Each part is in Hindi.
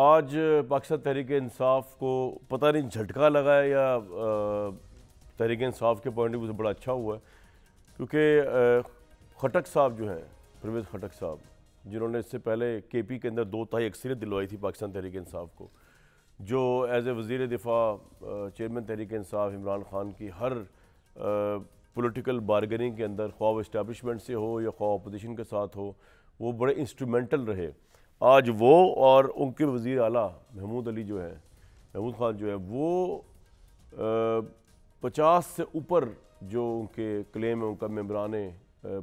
आज पाकिस्तान तहरीक इंसाफ को पता नहीं झटका लगा है या तहरीक इंसाफ के पॉइंट ऑफ व्यू से बड़ा अच्छा हुआ है क्योंकि खटक साहब जो हैं परवेज़ खटक साहब जिन्होंने इससे पहले के पी के अंदर दो तहाई अक्सरियत दिलवाई थी पाकिस्तान तहरीक इंसाफ को जो एज ए वज़ी दिफ़ा चेयरमैन तहरीक इंसाफ इमरान ख़ान की हर पोलिटिकल बारगेनिंग के अंदर ख्वाब इस्टेबलिशमेंट से हो या ख्वाब अपोजिशन के साथ हो वो बड़े इंस्ट्रूमेंटल रहे आज वो और उनके वज़ी अला महमूद अली जो है महमूद ख़ान जो है वो पचास से ऊपर जो उनके क्लेम है उनका मम्बरान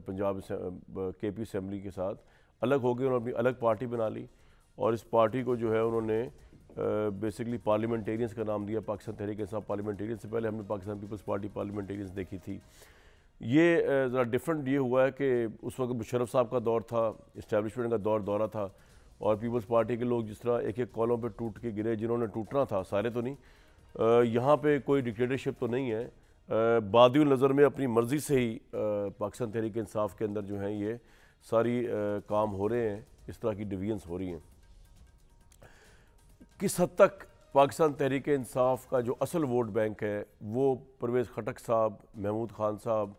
पंजाब के पी असम्बली के साथ अलग हो गए उन्होंने अपनी अलग पार्टी बना ली और इस पार्टी को जो है उन्होंने बेसिकली पार्लियामेंटेरियंस का नाम दिया पाकिस्तान तहरीक साहब पार्लियामेंटेरियंस से पहले हमने पाकिस्तान पीपल्स पार्टी पार्लियामेंटेरियंस देखी थी ये ज़रा डिफरेंट ये हुआ है कि उस वक्त मुशरफ साहब का दौर था इस्टेबलिशमेंट का दौर दौरा था और पीपल्स पार्टी के लोग जिस तरह एक एक कॉलों पे टूट के गिरे जिन्होंने टूटना था सारे तो नहीं यहाँ पे कोई डिक्टेटरशिप तो नहीं है बादी नज़र में अपनी मर्ज़ी से ही पाकिस्तान तहरीक इंसाफ के अंदर जो हैं ये सारी काम हो रहे हैं इस तरह की डिवीजन्स हो रही हैं किस हद तक पाकिस्तान तहरीक इंसाफ का जो असल वोट बैंक है वो परवेज़ खटक साहब महमूद खान साहब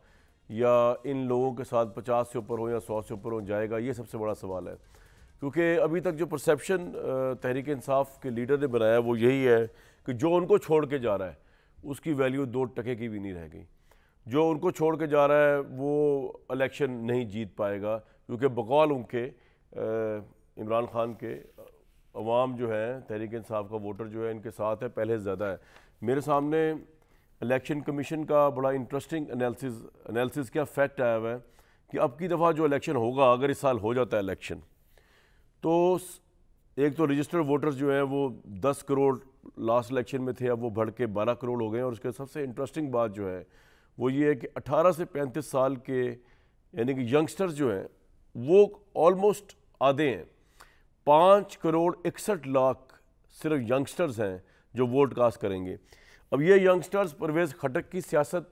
या इन लोगों के साथ पचास से ऊपर हो या सौ से ऊपर हो जाएगा ये सबसे बड़ा सवाल है क्योंकि अभी तक जो परसेप्शन तहरीक इंसाफ के लीडर ने बनाया वो यही है कि जो उनको छोड़ के जा रहा है उसकी वैल्यू दो टके की भी नहीं रह गई जो उनको छोड़ के जा रहा है वो इलेक्शन नहीं जीत पाएगा क्योंकि बकौल उनके इमरान खान के अवाम जो है तहरीक इंसाफ का वोटर जो है इनके साथ है पहले ज़्यादा है मेरे सामने इलेक्शन कमीशन का बड़ा इंटरेस्टिंग एनालिसिस एनालिसिस क्या फैक्ट आया हुआ है कि अब की दफ़ा जो इलेक्शन होगा अगर इस साल हो जाता है इलेक्शन तो एक तो रजिस्टर्ड वोटर्स जो है वो 10 करोड़ लास्ट इलेक्शन में थे अब वो बढ़ के 12 करोड़ हो गए और उसके सबसे इंटरेस्टिंग बात जो है वो ये है कि 18 से 35 साल के यानी कि यंगस्टर्स जो हैं वो ऑलमोस्ट आधे हैं पाँच करोड़ इकसठ लाख सिर्फ यंगस्टर्स हैं जो वोट कास्ट करेंगे अब ये यंगस्टर्स परवेज़ खटक की सियासत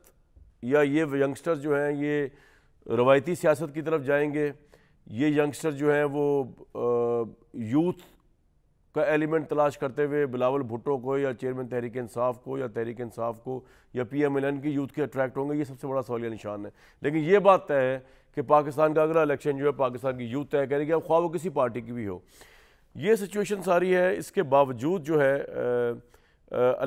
या ये यंगस्टर्स जो हैं ये रवायती सियासत की तरफ जाएंगे ये यंगस्टर जो हैं वो यूथ का एलिमेंट तलाश करते हुए बिलावल भुट्टो को या चेयरमैन तहरीक इंसाफ को या तहरीक इंसाफ को या पी एम एल एन की यूथ के अट्रैक्ट होंगे ये सबसे बड़ा सवालिया निशान है लेकिन ये बात तय है कि पाकिस्तान का अगला इलेक्शन जो है पाकिस्तान की यूथ तय करेगी अब ख्वाह वो किसी पार्टी की भी हो ये सिचुएशन सारी है इसके बावजूद जो है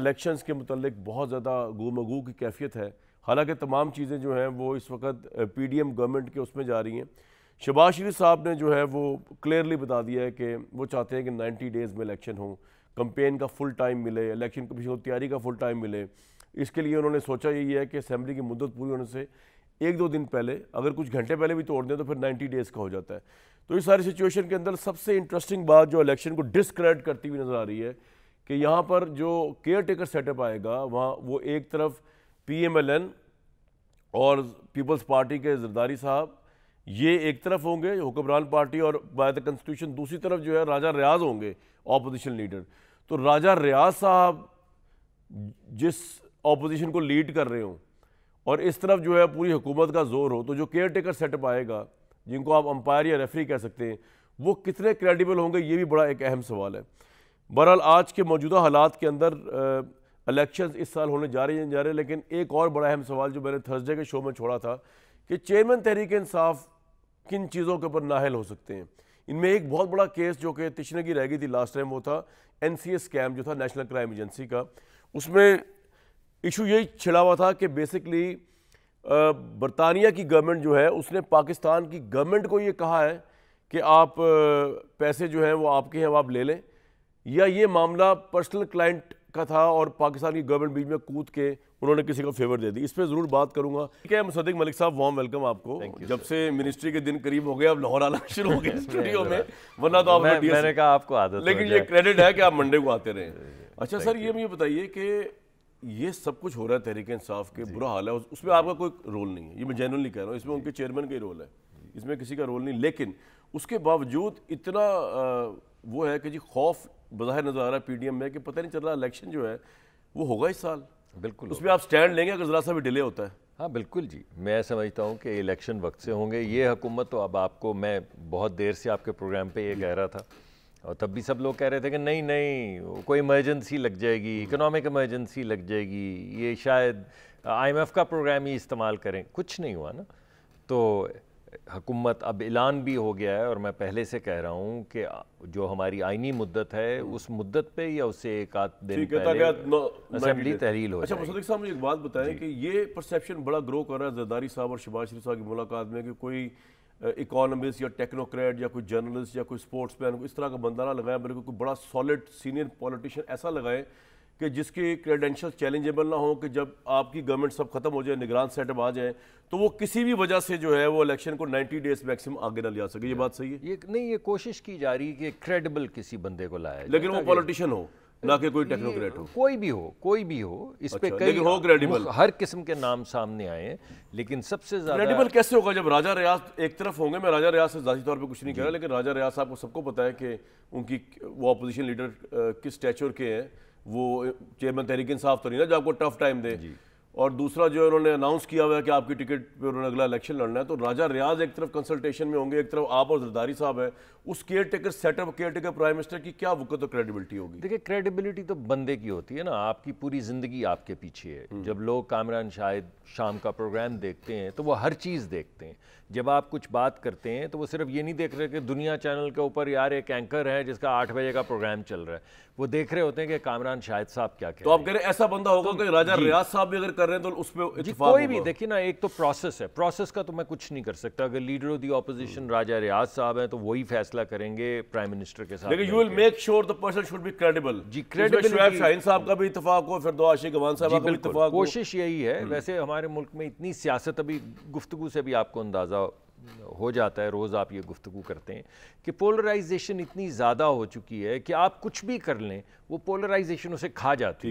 इलेक्शन के मतलब बहुत ज़्यादा गुमगू की कैफियत है हालांकि तमाम चीज़ें जो हैं वो इस वक्त पी डी एम गवर्नमेंट के उसमें जा रही हैं शबाज शरीफ साहब ने जो है वो क्लियरली बता दिया है कि वो चाहते हैं कि 90 डेज़ में इलेक्शन हो कंपेन का फुल टाइम मिले इलेक्शन कमीशन की तैयारी का फुल टाइम मिले इसके लिए उन्होंने सोचा यही है कि असम्बली की मुद्दत पूरी होने से एक दो दिन पहले अगर कुछ घंटे पहले भी तोड़ दें तो फिर 90 डेज़ का हो जाता है तो इस सारी सिचुएशन के अंदर सबसे इंटरेस्टिंग बात जो इलेक्शन को डिसक्रेडिट करती हुई नज़र आ रही है कि यहाँ पर जो केयर टेकर सेटअप आएगा वहाँ वो एक तरफ पी और पीपल्स पार्टी के जरदारी साहब ये एक तरफ होंगे हुक्मरान पार्टी और बाय द कंस्टिट्यूशन दूसरी तरफ जो है राजा रियाज होंगे ऑपोजिशन लीडर तो राजा रियाज साहब जिस ऑपोजिशन को लीड कर रहे हों और इस तरफ जो है पूरी हुकूमत का जोर हो तो जो केयर टेकर सेटअप आएगा जिनको आप अंपायर या रेफरी कह सकते हैं वो कितने क्रेडिबल होंगे ये भी बड़ा एक अहम सवाल है बहरहाल आज के मौजूदा हालात के अंदर इलेक्शन इस साल होने जा रहे हैं जा रहे हैं लेकिन एक और बड़ा अहम सवाल जो मैंने थर्सडे के शो में छोड़ा था कि चेयरमैन तहरीक इंसाफ किन चीज़ों के ऊपर नाहल हो सकते हैं इनमें एक बहुत बड़ा केस जो कि तिशनगी रह गई थी लास्ट टाइम वो था एन सी एस स्कैम जो था नेशनल क्राइम एजेंसी का उसमें इशू यही छिड़ा हुआ था कि बेसिकली बरतानिया की गवर्नमेंट जो है उसने पाकिस्तान की गवर्नमेंट को ये कहा है कि आप पैसे जो हैं वो आपके हैं वो आप ले लें या ये मामला पर्सनल क्लाइंट का था और पाकिस्तान की गवर्नमेंट बीच में कूद के उन्होंने किसी को फेवर दे दी इस पर ज़रूर बात करूंगा ठीक है मुसदिक मलिक साहब वार्म वेलकम आपको जब से मिनिस्ट्री के दिन करीब हो गए अब लाहौर आना शुरू हो गया स्टूडियो में वरना तो आप मैं, मैंने कहा आपको आदत लेकिन ये क्रेडिट है कि आप मंडे को आते रहे अच्छा सर ये मुझे बताइए कि ये सब कुछ हो रहा है तहरीक इंसाफ के बुरा हाल है उसमें आपका कोई रोल नहीं है ये मैं जैनली कह रहा हूँ इसमें उनके चेयरमैन का ही रोल है इसमें किसी का रोल नहीं लेकिन उसके बावजूद इतना वो है कि जी खौफ बाहर नज़र आ रहा है एम में कि पता नहीं चल रहा इलेक्शन जो है वो होगा इस साल बिल्कुल उसमें आप स्टैंड लेंगे अगर ज़रा सा भी डिले होता है हाँ बिल्कुल जी मैं समझता हूँ कि इलेक्शन वक्त से होंगे ये हुकूमत तो अब आपको मैं बहुत देर से आपके प्रोग्राम पे ये कह रहा था और तब भी सब लोग कह रहे थे कि नहीं नहीं कोई इमरजेंसी लग जाएगी इकोनॉमिक इमरजेंसी लग जाएगी ये शायद आईएमएफ का प्रोग्राम ही इस्तेमाल करें कुछ नहीं हुआ ना तो हकूमत अब ऐलान भी हो गया है और मैं पहले से कह रहा हूँ कि जो हमारी आइनी मुद्दत है उस मुद्दत पे या उससे एक आध दिन तहरील हो अच्छा मुसदिक साहब मुझे एक बात बताएं कि ये परसेप्शन बड़ा ग्रो कर रहा है जरदारी साहब और शबाज शरीफ साहब की मुलाकात में कि कोई इकोनॉमिस्ट या टेक्नोक्रेट या कोई जर्नलिस्ट या कोई स्पोर्ट्स मैन इस तरह का बंदा ना लगाए बल्कि कोई बड़ा सॉलिड सीनियर पॉलिटिशियन ऐसा लगाए कि जिसके क्रेडेंशियल चैलेंजेबल ना हो कि जब आपकी गवर्नमेंट सब खत्म हो जाए निगरान सेटअप आ जाए तो वो किसी भी वजह से जो है वो इलेक्शन को 90 डेज मैक्सिमम आगे ना ले सके ये बात सही है ये नहीं ये कोशिश की जा रही है कि क्रेडिबल किसी बंदे को लाया लेकिन वो पॉलिटिशियन हो ना कि कोई टेक्नोक्रेट हो कोई भी हो कोई भी हो इस अच्छा, कई हो क्रेडिबल हर किस्म के नाम सामने आए लेकिन सबसे ज्यादा क्रेडिबल कैसे होगा जब राजा रियाज एक तरफ होंगे मैं राजा रियाज से जाती तौर पे कुछ नहीं कह रहा लेकिन राजा रियाज साहब को सबको पता है कि उनकी वो अपोजिशन लीडर किस स्टैचर के हैं वो चेयरमैन तहरीक इंसाफ तो नहीं ना जो आपको टफ टाइम दे और दूसरा जो है उन्होंने अनाउंस किया हुआ है कि आपकी टिकट पे उन्होंने अगला इलेक्शन लड़ना है तो राजा रियाज एक तरफ कंसल्टेशन में होंगे एक तरफ आप और जरदारी साहब हैं उस caretaker setup caretaker prime minister की क्या वक्त तो क्रेडिबिलिटी होगी देखिए क्रेडिबिलिटी तो बंदे की होती है ना आपकी पूरी जिंदगी आपके पीछे है हम्म। जब लोग कामरान शाहिद शाम का प्रोग्राम देखते हैं तो वो हर चीज़ देखते हैं जब आप कुछ बात करते हैं तो वो सिर्फ ये नहीं देख रहे कि दुनिया चैनल के ऊपर यार एक एंकर है जिसका आठ बजे का प्रोग्राम चल रहा है वो देख रहे होते हैं कि कामरान शाहिद साहब क्या कह तो आप कह रहे ऐसा बंदा होगा तो कि राजा रियाज साहब भी अगर कर रहे हैं तो उस पर कोई भी देखिए ना एक तो प्रोसेस है प्रोसेस का तो मैं कुछ नहीं कर सकता अगर leader of the opposition Raja Riaz साहब हैं तो वही फैसला करेंगे प्राइम मिनिस्टर के साथ you will make sure the person should be credible जी क्रेडिबल शाहिन साहब का भी इतफाक हो फिर दो आशिक गवान साहब का भी इतफाक कोशिश यही है हम्म। वैसे हमारे मुल्क में इतनी सियासत अभी गुफ्तु से भी आपको अंदाज़ा हो जाता है रोज़ आप ये गुफ्तु करते हैं कि पोलराइजेशन इतनी ज़्यादा हो चुकी है कि आप कुछ भी कर लें वो पोलराइजेशन उसे खा जाती है